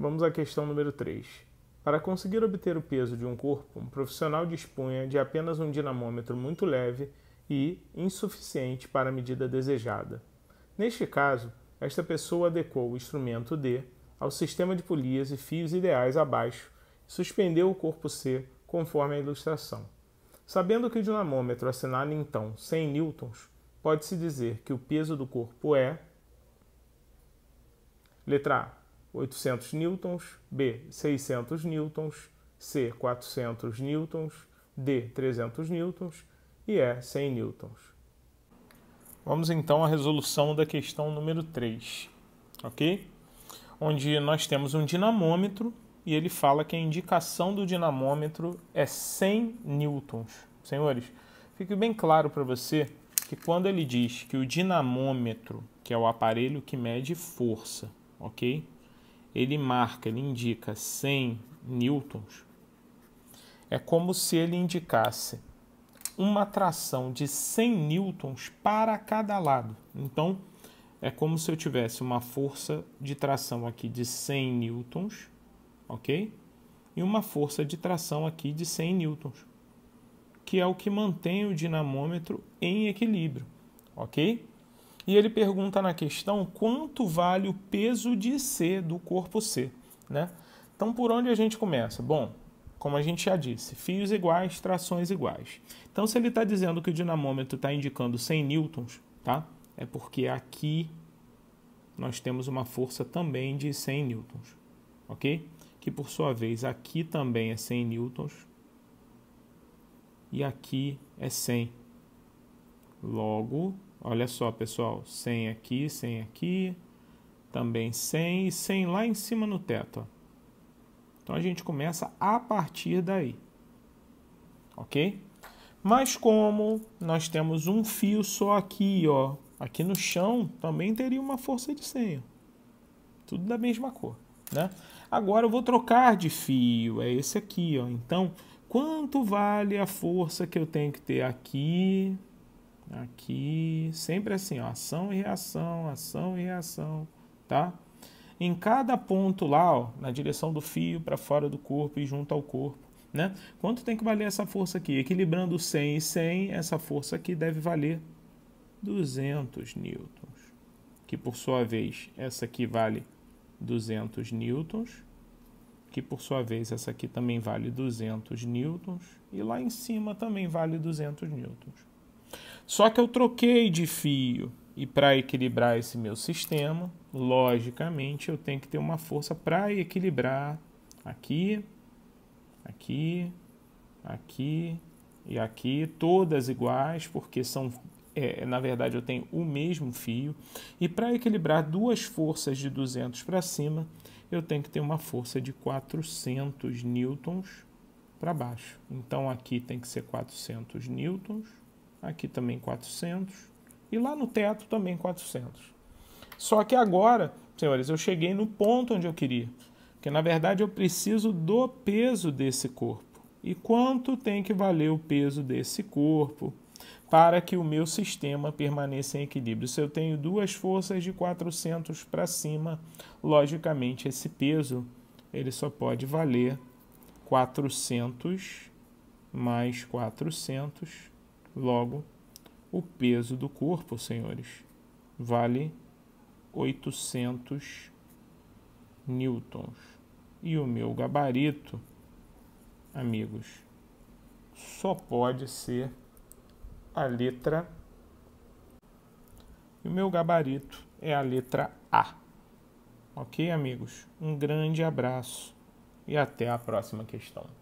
Vamos à questão número 3. Para conseguir obter o peso de um corpo, um profissional dispunha de apenas um dinamômetro muito leve e insuficiente para a medida desejada. Neste caso, esta pessoa adequou o instrumento D ao sistema de polias e fios ideais abaixo e suspendeu o corpo C conforme a ilustração. Sabendo que o dinamômetro assinala então 100 newtons, pode-se dizer que o peso do corpo é letra A 800 newtons, B 600 newtons, C 400 newtons, D 300 newtons e E 100 newtons. Vamos então à resolução da questão número 3, ok? Onde nós temos um dinamômetro e ele fala que a indicação do dinamômetro é 100 newtons. Senhores, fique bem claro para você que quando ele diz que o dinamômetro, que é o aparelho que mede força, ok? ele marca, ele indica 100 newtons, é como se ele indicasse uma tração de 100 newtons para cada lado. Então, é como se eu tivesse uma força de tração aqui de 100 newtons, ok? E uma força de tração aqui de 100 newtons, que é o que mantém o dinamômetro em equilíbrio, ok? E ele pergunta na questão quanto vale o peso de C do corpo C, né? Então, por onde a gente começa? Bom, como a gente já disse, fios iguais, trações iguais. Então, se ele está dizendo que o dinamômetro está indicando 100 newtons, tá? É porque aqui nós temos uma força também de 100 newtons, ok? Que por sua vez aqui também é 100 newtons e aqui é 100 Logo, olha só, pessoal, 100 aqui, 100 aqui, também 100 e 100 lá em cima no teto. Ó. Então a gente começa a partir daí. OK? Mas como nós temos um fio só aqui, ó, aqui no chão, também teria uma força de 100. Ó. Tudo da mesma cor, né? Agora eu vou trocar de fio, é esse aqui, ó. Então, quanto vale a força que eu tenho que ter aqui Aqui, sempre assim, ó, ação e reação, ação e reação, tá? Em cada ponto lá, ó, na direção do fio, para fora do corpo e junto ao corpo, né? Quanto tem que valer essa força aqui? Equilibrando 100 e 100, essa força aqui deve valer 200 newtons. Que por sua vez, essa aqui vale 200 newtons. Que por sua vez, essa aqui também vale 200 newtons. E lá em cima também vale 200 newtons. Só que eu troquei de fio e para equilibrar esse meu sistema, logicamente eu tenho que ter uma força para equilibrar aqui, aqui, aqui e aqui, todas iguais, porque são é, na verdade eu tenho o mesmo fio e para equilibrar duas forças de 200 para cima eu tenho que ter uma força de 400 newtons para baixo então aqui tem que ser 400 newtons aqui também 400 e lá no teto também 400. Só que agora, senhores, eu cheguei no ponto onde eu queria, que na verdade eu preciso do peso desse corpo. E quanto tem que valer o peso desse corpo para que o meu sistema permaneça em equilíbrio? Se eu tenho duas forças de 400 para cima, logicamente esse peso ele só pode valer 400 mais 400 Logo, o peso do corpo, senhores, vale 800 newtons. E o meu gabarito, amigos, só pode ser a letra. E o meu gabarito é a letra A. Ok, amigos? Um grande abraço e até a próxima questão.